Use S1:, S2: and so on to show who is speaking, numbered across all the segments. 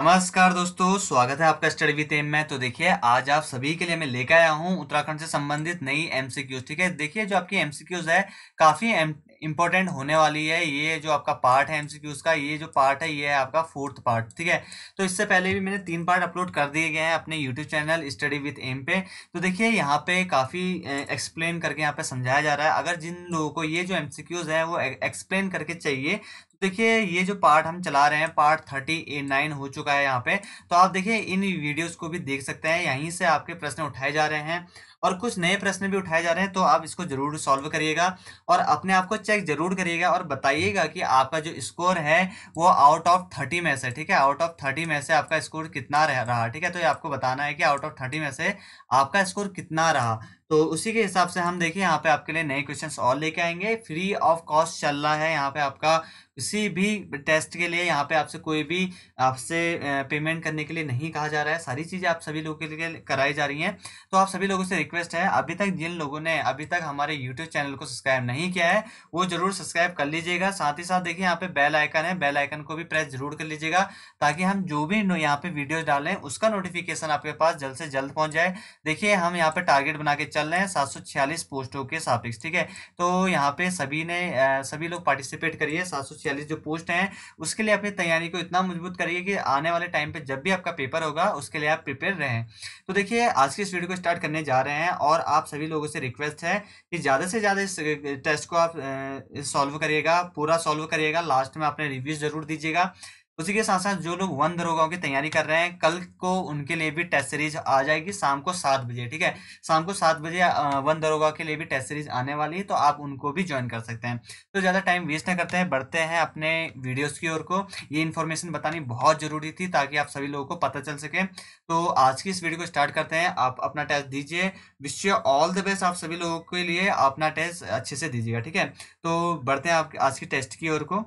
S1: नमस्कार दोस्तों स्वागत है आपका स्टडी विथ एम में तो देखिए आज आप सभी के लिए मैं लेकर आया हूं उत्तराखंड से संबंधित नई एमसीक्यूज ठीक है देखिए जो आपकी एमसीक्यूज है काफी इंपॉर्टेंट होने वाली है ये जो आपका पार्ट है एमसीक्यूज का ये जो पार्ट है ये है आपका फोर्थ पार्ट ठीक है तो इससे पहले भी मैंने तीन पार्ट अपलोड कर दिए गए हैं अपने YouTube channel study with M पे तो देखिए यहाँ पे काफ़ी एक्सप्लेन करके यहाँ पे समझाया जा रहा है अगर जिन लोगों को ये जो एम है वो एक्सप्लेन करके चाहिए देखिए ये जो पार्ट हम चला रहे हैं पार्ट थर्टी ए नाइन हो चुका है यहाँ पे तो आप देखिए इन वीडियोस को भी देख सकते हैं यहीं से आपके प्रश्न उठाए जा रहे हैं और कुछ नए प्रश्न भी उठाए जा रहे हैं तो आप इसको जरूर सॉल्व करिएगा और अपने आप को चेक जरूर करिएगा और बताइएगा कि आपका जो स्कोर है वो आउट ऑफ थर्टी में से ठीक है आउट ऑफ थर्टी में से आपका स्कोर कितना रह रहा ठीक है तो ये आपको बताना है कि आउट ऑफ थर्टी में से आपका स्कोर कितना रहा तो उसी के हिसाब से हम देखिए यहाँ पे आपके लिए नए क्वेश्चन और लेके आएंगे फ्री ऑफ कॉस्ट चल रहा है यहाँ पे आपका किसी भी टेस्ट के लिए यहाँ पे आपसे कोई भी आपसे पेमेंट करने के लिए नहीं कहा जा रहा है सारी चीज़ें आप सभी लोगों के लिए कराई जा रही हैं तो आप सभी लोगों से रिक्वेस्ट है अभी तक जिन लोगों ने अभी तक हमारे यूट्यूब चैनल को सब्सक्राइब नहीं किया है वो जरूर सब्सक्राइब कर लीजिएगा साथ ही साथ देखिए यहाँ पे बेल आइकन है बेल आइकन को भी प्रेस जरूर कर लीजिएगा ताकि हम जो भी यहाँ पे वीडियोज डालें उसका नोटिफिकेशन आपके पास जल्द से जल्द पहुँच जाए देखिए हम यहाँ पर टारगेट बना के चल रहे हैं सात पोस्टों के सापेक्ष ठीक है तो यहाँ पे सभी ने सभी लोग पार्टिसिपेट करिए सात छियालीस जो पोस्ट हैं उसके लिए अपनी तैयारी को इतना मजबूत करिए कि आने वाले टाइम पर जब भी आपका पेपर होगा उसके लिए आप प्रिपेयर रहें तो देखिए आज की इस वीडियो को स्टार्ट करने जा रहे हैं और आप सभी लोगों से रिक्वेस्ट है कि ज़्यादा से ज़्यादा इस टेस्ट को आप सॉल्व करिएगा पूरा सॉल्व करिएगा लास्ट में अपने रिव्यूज ज़रूर दीजिएगा उसी के साथ साथ जो लोग वन दरोगाओं की तैयारी कर रहे हैं कल को उनके लिए भी टेस्ट सीरीज आ जाएगी शाम को सात बजे ठीक है शाम को सात बजे वन दरोगा के लिए भी टेस्ट सीरीज आने वाली है तो आप उनको भी ज्वाइन कर सकते हैं तो ज़्यादा टाइम वेस्ट ना करते हैं बढ़ते हैं अपने वीडियोज़ की ओर को ये इन्फॉर्मेशन बतानी बहुत ज़रूरी थी ताकि आप सभी लोगों को पता चल सके तो आज की इस वीडियो को स्टार्ट करते हैं आप अपना टेस्ट दीजिए wish you all the best आप सभी लोगों के लिए अपना टेस्ट अच्छे से दीजिएगा ठीक है तो बढ़ते हैं आप आज की टेस्ट की ओर को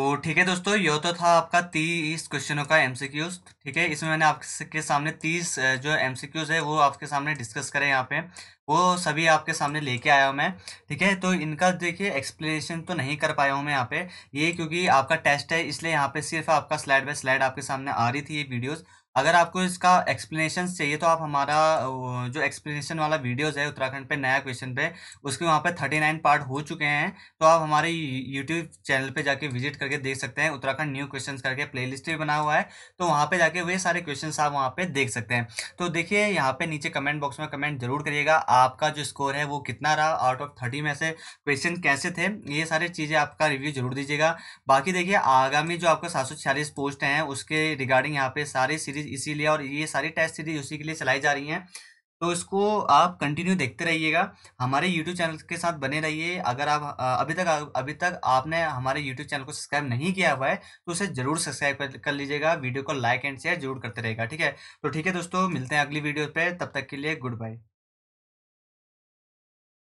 S1: तो ठीक है दोस्तों यो तो था आपका तीस क्वेश्चनों का एम ठीक है इसमें मैंने आपके सामने तीस जो क्यूज़ है वो आपके सामने डिस्कस करें यहाँ पे वो सभी आपके सामने लेके आया हूँ मैं ठीक है तो इनका देखिए एक्सप्लेनेशन तो नहीं कर पाया हूँ मैं यहाँ पे ये क्योंकि आपका टेस्ट है इसलिए यहाँ पे सिर्फ आपका स्लाइड बाय स्लाइड आपके सामने आ रही थी ये वीडियोज़ अगर आपको इसका एक्सप्लेनेशन चाहिए तो आप हमारा जो एक्सप्लेनेशन वाला वीडियोस है उत्तराखंड पे नया क्वेश्चन पे उसके वहाँ पे थर्टी नाइन पार्ट हो चुके हैं तो आप हमारे यूट्यूब चैनल पे जाके विजिट करके देख सकते हैं उत्तराखंड न्यू क्वेश्चन करके प्ले लिस्ट भी बना हुआ है तो वहाँ पर जाके वे सारे क्वेश्चन आप वहाँ पर देख सकते हैं तो देखिए यहाँ पर नीचे कमेंट बॉक्स में कमेंट जरूर करिएगा आपका जो स्कोर है वो कितना रहा आउट ऑफ थर्टी में से क्वेश्चन कैसे थे ये सारी चीज़ें आपका रिव्यू जरूर दीजिएगा बाकी देखिए आगामी जो आपका सात पोस्ट हैं उसके रिगार्डिंग यहाँ पे सारी सीरीज सीरीज इसीलिए और ये सारी टेस्ट सीरीज उसी के लिए चलाई जा रही हैं तो इसको आप कंटिन्यू देखते रहिएगा हमारे यूट्यूब चैनल के साथ बने रहिए अगर आप अभी तक अभी तक आपने हमारे यूट्यूब चैनल को सब्सक्राइब नहीं किया हुआ है तो उसे जरूर सब्सक्राइब कर लीजिएगा वीडियो को लाइक एंड शेयर जरूर करते रहेगा ठीक है तो ठीक है दोस्तों मिलते हैं अगली वीडियो पर तब तक के लिए गुड बाय